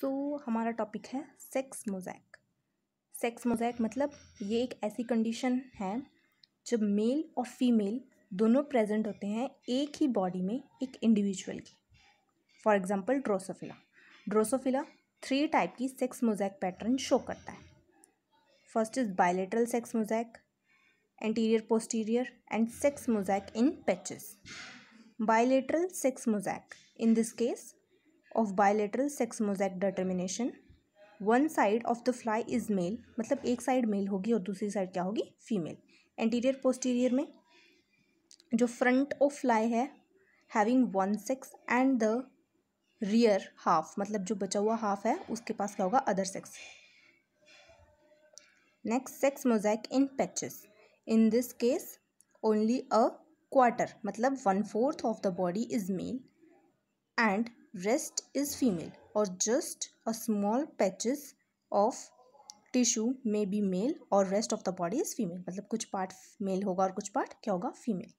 सो so, हमारा topic है sex mosaic sex mosaic मतलब ये एक ऐसी कंडीशन है जब मेल और फीमेल दोनों प्रेजेंट होते हैं एक ही बॉडी में एक इंडिविजुअल की for example Drosophila Drosophila three type की सेक्स मोजैक पैटर्न शो करता है first is bilateral sex mosaic anterior posterior and sex mosaic in patches bilateral sex mosaic in this case of bilateral sex mosaic determination one side of the fly is male मतलब एक side mail होगी और दूसरी side क्या होगी female anterior posterior में जो front of fly है having one sex and the rear half मतलब जो बचा हुआ हाफ है उसके पास क्या होगा other sex next sex mosaic in patches in this case only a quarter मतलब one fourth of the body is male and rest is female और just a small patches of tissue may be male और rest of the body is female मतलब कुछ part mail होगा और कुछ part क्या होगा फीमेल